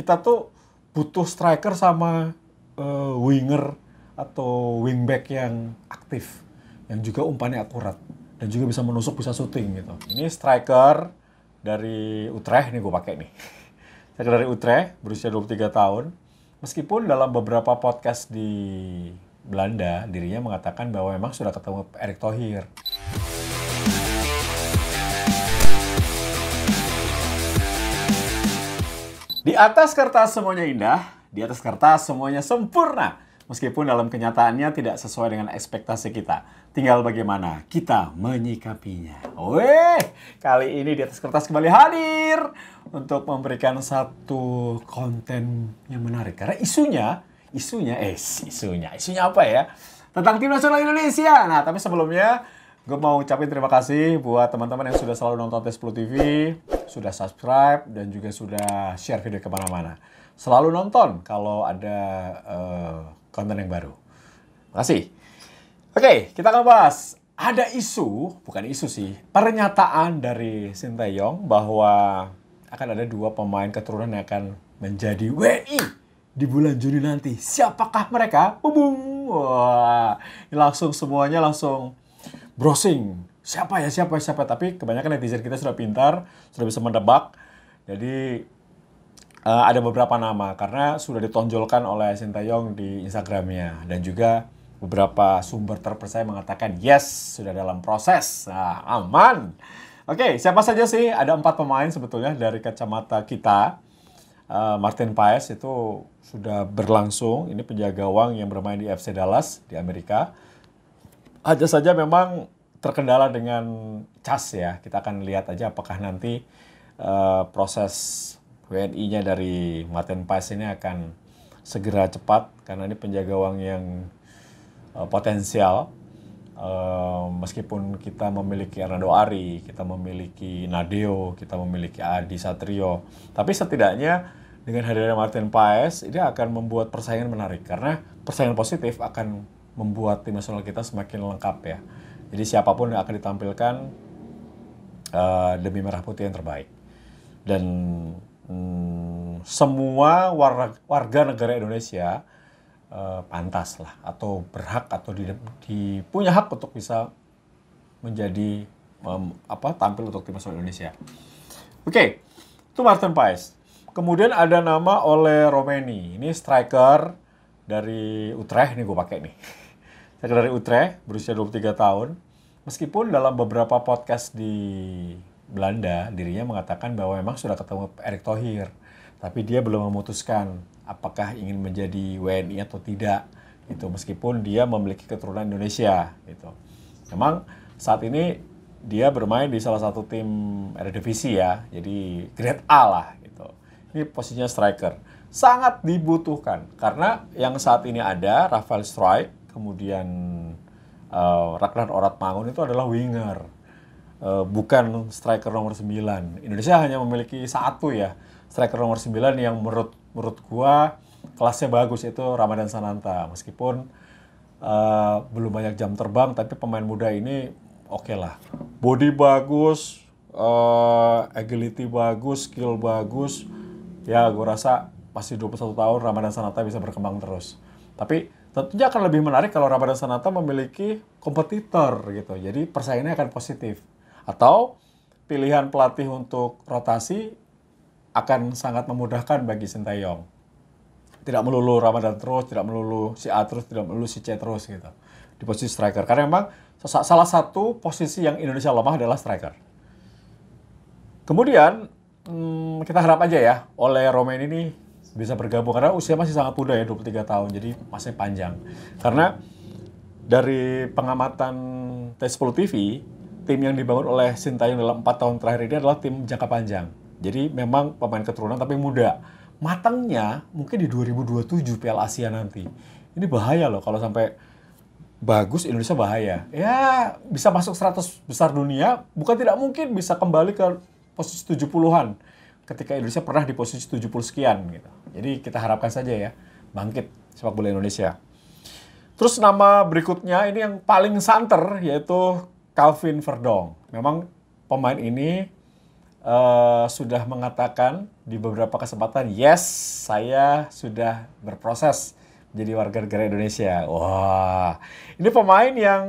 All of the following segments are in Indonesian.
kita tuh butuh striker sama uh, winger atau wingback yang aktif yang juga umpannya akurat dan juga bisa menusuk bisa syuting gitu ini striker dari Utrecht nih gue pakai nih striker dari Utrecht berusia 23 tahun meskipun dalam beberapa podcast di Belanda dirinya mengatakan bahwa memang sudah ketemu erik Thohir Di atas kertas semuanya indah, di atas kertas semuanya sempurna. Meskipun dalam kenyataannya tidak sesuai dengan ekspektasi kita. Tinggal bagaimana kita menyikapinya. Weh, kali ini di atas kertas kembali hadir untuk memberikan satu konten yang menarik. Karena isunya, isunya, eh isunya, isunya apa ya? Tentang tim nasional Indonesia. Nah, tapi sebelumnya Gue mau ucapin terima kasih buat teman-teman yang sudah selalu nonton Tes Tesplu TV, sudah subscribe, dan juga sudah share video kemana-mana. Selalu nonton kalau ada uh, konten yang baru. Makasih. Oke, kita akan bahas. Ada isu, bukan isu sih, pernyataan dari Sinteyong bahwa akan ada dua pemain keturunan yang akan menjadi WNI di bulan Juni nanti. Siapakah mereka? Bum, Wah, langsung semuanya langsung browsing siapa ya siapa siapa tapi kebanyakan netizen kita sudah pintar sudah bisa mendebak jadi uh, ada beberapa nama karena sudah ditonjolkan oleh Sintayong di Instagramnya dan juga beberapa sumber terpercaya mengatakan yes sudah dalam proses nah, aman oke okay, siapa saja sih ada empat pemain sebetulnya dari kacamata kita uh, Martin Paes itu sudah berlangsung ini penjaga uang yang bermain di FC Dallas di Amerika hanya saja memang terkendala dengan cas ya. Kita akan lihat aja apakah nanti uh, proses WNI-nya dari Martin Pais ini akan segera cepat karena ini penjaga uang yang uh, potensial. Uh, meskipun kita memiliki Arnado Ari, kita memiliki Nadeo, kita memiliki Adi Satrio, tapi setidaknya dengan hadirnya Martin Paes ini akan membuat persaingan menarik karena persaingan positif akan membuat tim nasional kita semakin lengkap ya. Jadi siapapun yang akan ditampilkan uh, demi merah putih yang terbaik. Dan mm, semua warga, warga negara Indonesia uh, pantas lah atau berhak atau di, di punya hak untuk bisa menjadi um, apa tampil untuk tim nasional Indonesia. Oke, okay. itu Martin Paes. Kemudian ada nama oleh Romani Ini striker dari Utrecht nih gue pakai nih. Saya dari Utrecht berusia 23 tahun. Meskipun dalam beberapa podcast di Belanda dirinya mengatakan bahwa memang sudah ketemu Erick Thohir, tapi dia belum memutuskan apakah ingin menjadi WNI atau tidak Itu meskipun dia memiliki keturunan Indonesia gitu. Memang saat ini dia bermain di salah satu tim Eredivisie ya, jadi grade A lah gitu. Ini posisinya striker sangat dibutuhkan karena yang saat ini ada Rafael Strike kemudian uh, Ragnar Mangun itu adalah winger uh, bukan striker nomor 9 Indonesia hanya memiliki satu ya striker nomor 9 yang menurut menurut gua kelasnya bagus itu Ramadan Sananta meskipun uh, belum banyak jam terbang tapi pemain muda ini oke okay lah body bagus uh, agility bagus skill bagus ya gua rasa masih 21 tahun Ramadan Sanata bisa berkembang terus. Tapi tentunya akan lebih menarik kalau Ramadan Sanata memiliki kompetitor gitu. Jadi persaingannya akan positif. Atau pilihan pelatih untuk rotasi akan sangat memudahkan bagi Sintayong. Tidak melulu Ramadan terus, tidak melulu si A terus, tidak melulu si C terus gitu. Di posisi striker. Karena memang salah satu posisi yang Indonesia lemah adalah striker. Kemudian hmm, kita harap aja ya oleh Romain ini bisa bergabung karena usia masih sangat muda ya 23 tahun jadi masih panjang karena dari pengamatan T10 TV tim yang dibangun oleh Sintayong dalam empat tahun terakhir ini adalah tim jangka panjang jadi memang pemain keturunan tapi muda matangnya mungkin di 2027 Piala Asia nanti ini bahaya loh kalau sampai bagus Indonesia bahaya ya bisa masuk 100 besar dunia bukan tidak mungkin bisa kembali ke posisi 70-an ketika Indonesia pernah di posisi 70 sekian gitu. Jadi kita harapkan saja ya bangkit sepak bola Indonesia. Terus nama berikutnya ini yang paling santer yaitu Calvin Verdong. Memang pemain ini uh, sudah mengatakan di beberapa kesempatan, yes saya sudah berproses jadi warga negara Indonesia. Wah, ini pemain yang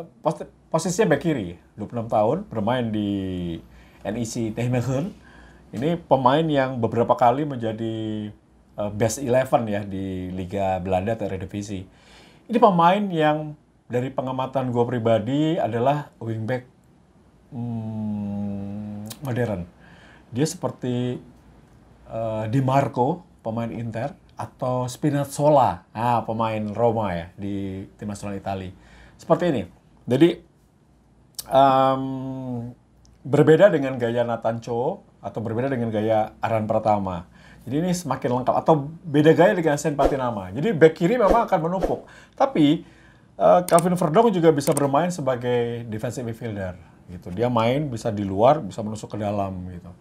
eh, pos posisinya back kiri, 26 tahun, bermain di NEC Nijmegen ini pemain yang beberapa kali menjadi uh, best eleven ya di Liga Belanda atau Eredivisie. Ini pemain yang dari pengamatan gue pribadi adalah wingback hmm, modern. Dia seperti uh, Di Marco, pemain Inter, atau Spinazzola, nah, pemain Roma ya di tim nasional Italia. Seperti ini. Jadi um, berbeda dengan gaya Nathan Cho atau berbeda dengan gaya Aran Pratama. Jadi ini semakin lengkap atau beda gaya dengan Sen Patinama. Jadi back kiri memang akan menumpuk. Tapi uh, Calvin Verdong juga bisa bermain sebagai defensive midfielder gitu. Dia main bisa di luar, bisa menusuk ke dalam gitu.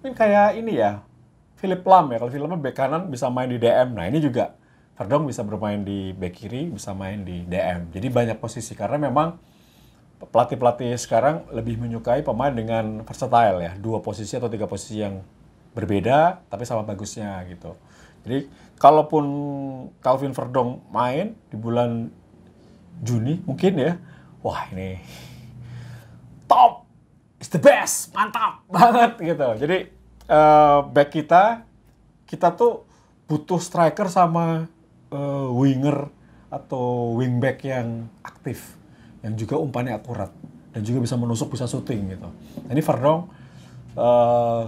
Mungkin kayak ini ya. Philip Lam ya, kalau Philip Lam back kanan bisa main di DM. Nah, ini juga Verdong bisa bermain di back kiri, bisa main di DM. Jadi banyak posisi karena memang pelatih-pelatih sekarang lebih menyukai pemain dengan versatile ya, dua posisi atau tiga posisi yang berbeda tapi sama bagusnya gitu. Jadi kalaupun Calvin Verdong main di bulan Juni mungkin ya, wah ini top, it's the best, mantap banget gitu. Jadi uh, back kita, kita tuh butuh striker sama uh, winger atau wingback yang aktif yang juga umpannya akurat dan juga bisa menusuk bisa syuting gitu. Nah, ini Verdong uh, eh,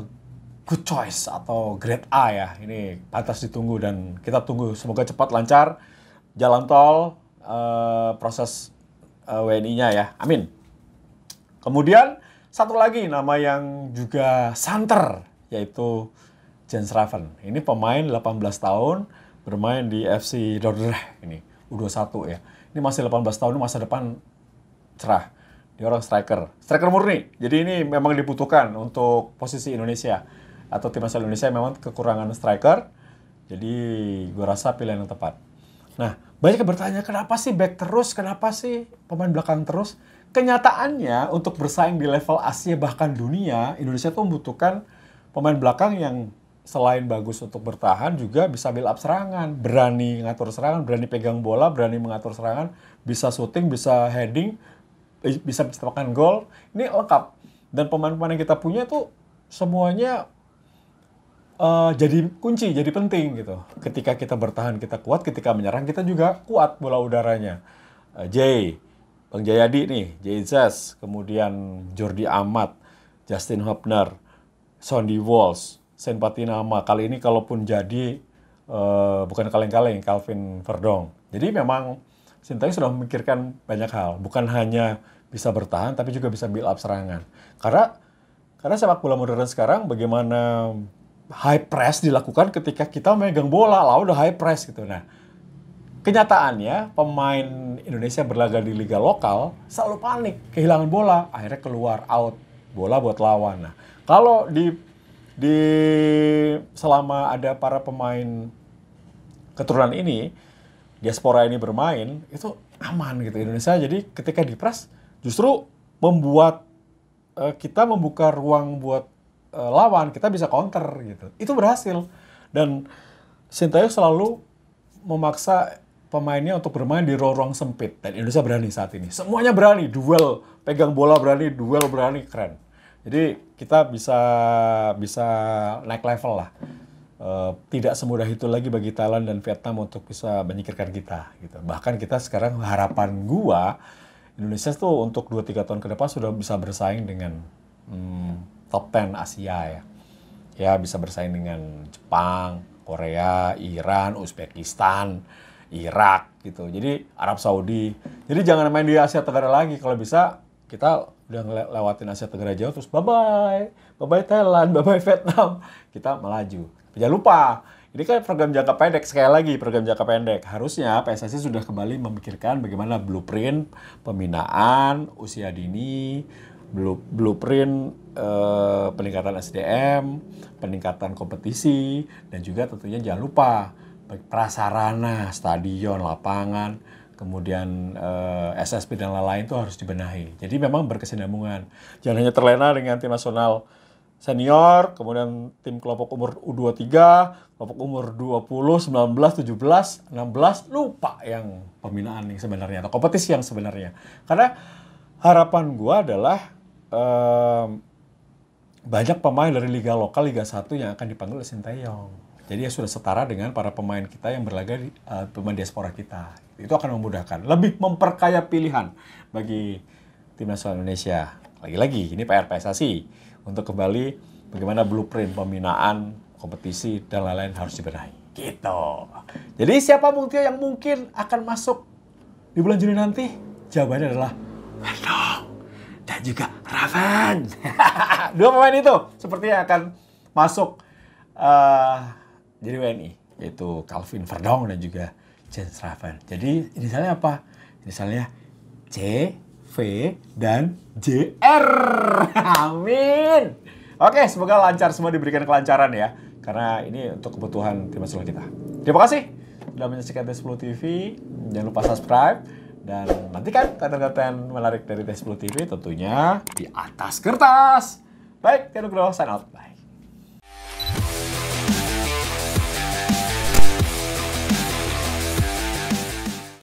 good choice atau grade A ya. Ini pantas ditunggu dan kita tunggu semoga cepat lancar jalan tol uh, proses uh, eh, WNI-nya ya. Amin. Kemudian satu lagi nama yang juga santer yaitu Jens Raven. Ini pemain 18 tahun bermain di FC Dordrecht ini U21 ya. Ini masih 18 tahun masa depan cerah. Dia orang striker, striker murni. Jadi ini memang dibutuhkan untuk posisi Indonesia atau tim timnas Indonesia memang kekurangan striker. Jadi gue rasa pilihan yang tepat. Nah, banyak yang bertanya kenapa sih back terus, kenapa sih pemain belakang terus? Kenyataannya untuk bersaing di level Asia bahkan dunia, Indonesia tuh membutuhkan pemain belakang yang selain bagus untuk bertahan juga bisa build up serangan, berani ngatur serangan, berani pegang bola, berani mengatur serangan, bisa shooting, bisa heading, bisa menciptakan gol. Ini lengkap. Dan pemain-pemain yang kita punya tuh semuanya uh, jadi kunci, jadi penting gitu. Ketika kita bertahan kita kuat, ketika menyerang kita juga kuat bola udaranya. Uh, Jay, Bang Jayadi nih, Jay Zas, kemudian Jordi Amat, Justin Hubner, Sondi Walls, Senpati Nama. Kali ini kalaupun jadi uh, bukan kaleng-kaleng, Calvin Verdong. Jadi memang Sintayong sudah memikirkan banyak hal, bukan hanya bisa bertahan tapi juga bisa build up serangan. Karena karena sepak bola modern sekarang bagaimana high press dilakukan ketika kita megang bola, lalu udah high press gitu. Nah, kenyataannya pemain Indonesia berlaga di liga lokal selalu panik, kehilangan bola, akhirnya keluar out bola buat lawan. Nah, kalau di di selama ada para pemain keturunan ini diaspora ini bermain itu aman gitu Indonesia jadi ketika di dipres justru membuat uh, kita membuka ruang buat uh, lawan kita bisa counter gitu itu berhasil dan Sintayong selalu memaksa pemainnya untuk bermain di ruang sempit dan Indonesia berani saat ini semuanya berani duel pegang bola berani duel berani keren jadi kita bisa bisa naik level lah Uh, tidak semudah itu lagi bagi Thailand dan Vietnam untuk bisa menyikirkan kita gitu. Bahkan kita sekarang harapan gua Indonesia tuh untuk 2-3 tahun ke depan sudah bisa bersaing dengan hmm, top 10 Asia ya. Ya bisa bersaing dengan Jepang, Korea, Iran, Uzbekistan, Irak gitu. Jadi Arab Saudi. Jadi jangan main di Asia Tenggara lagi kalau bisa kita udah lewatin Asia Tenggara jauh terus bye bye bye bye Thailand bye bye Vietnam kita melaju jangan lupa ini kan program jangka pendek sekali lagi program jangka pendek. Harusnya PSSI sudah kembali memikirkan bagaimana blueprint pembinaan usia dini, blueprint eh, peningkatan SDM, peningkatan kompetisi dan juga tentunya jangan lupa prasarana, stadion, lapangan, kemudian eh, SSP dan lain-lain itu harus dibenahi. Jadi memang berkesinambungan. Jangan hanya terlena dengan tim nasional senior, kemudian tim kelompok umur U23, kelompok umur 20, 19, 17, 16, lupa yang pembinaan yang sebenarnya atau kompetisi yang sebenarnya. Karena harapan gue adalah um, banyak pemain dari liga lokal, liga 1 yang akan dipanggil oleh sintayong Jadi ya sudah setara dengan para pemain kita yang berlaga di uh, pemain diaspora kita. Itu akan memudahkan, lebih memperkaya pilihan bagi tim nasional Indonesia. Lagi-lagi ini PR PSSI untuk kembali bagaimana blueprint pembinaan kompetisi dan lain-lain harus dibenahi. Gitu. Jadi siapa mungkin yang mungkin akan masuk di bulan Juni nanti? Jawabannya adalah Hendo dan juga Raven. Dua pemain itu sepertinya akan masuk uh, jadi WNI yaitu Calvin Verdong dan juga James Raven. Jadi inisialnya apa? Inisialnya C V dan JR. Amin. Oke, semoga lancar semua diberikan kelancaran ya. Karena ini untuk kebutuhan tim asuhan kita. Terima kasih sudah menyaksikan T10 TV. Jangan lupa subscribe. Dan nantikan konten-konten menarik dari T10 TV tentunya di atas kertas. Baik, Tiano Groh, sign out. Bye.